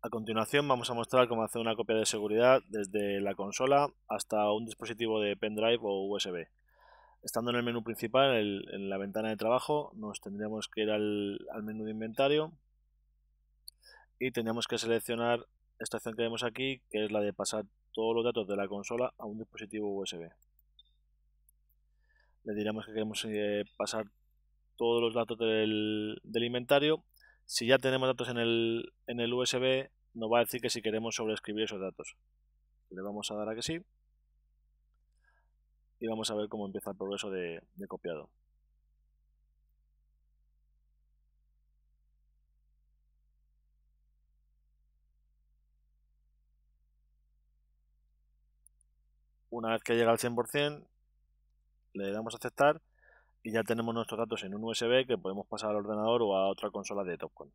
A continuación vamos a mostrar cómo hacer una copia de seguridad desde la consola hasta un dispositivo de pendrive o USB. Estando en el menú principal, en la ventana de trabajo, nos tendríamos que ir al, menú de inventario y tendríamos que seleccionar esta opción que vemos aquí, que es la de pasar todos los datos de la consola a un dispositivo USB. Le diremos que queremos eh, pasar todos los datos del inventario si ya tenemos datos en el, en el USB, nos va a decir que si queremos sobreescribir esos datos. Le vamos a dar a que sí. Y vamos a ver cómo empieza el progreso de, de copiado. Una vez que llega al 100%, le damos a aceptar y ya tenemos nuestros datos en un USB que podemos pasar al ordenador o a otra consola de TopCon.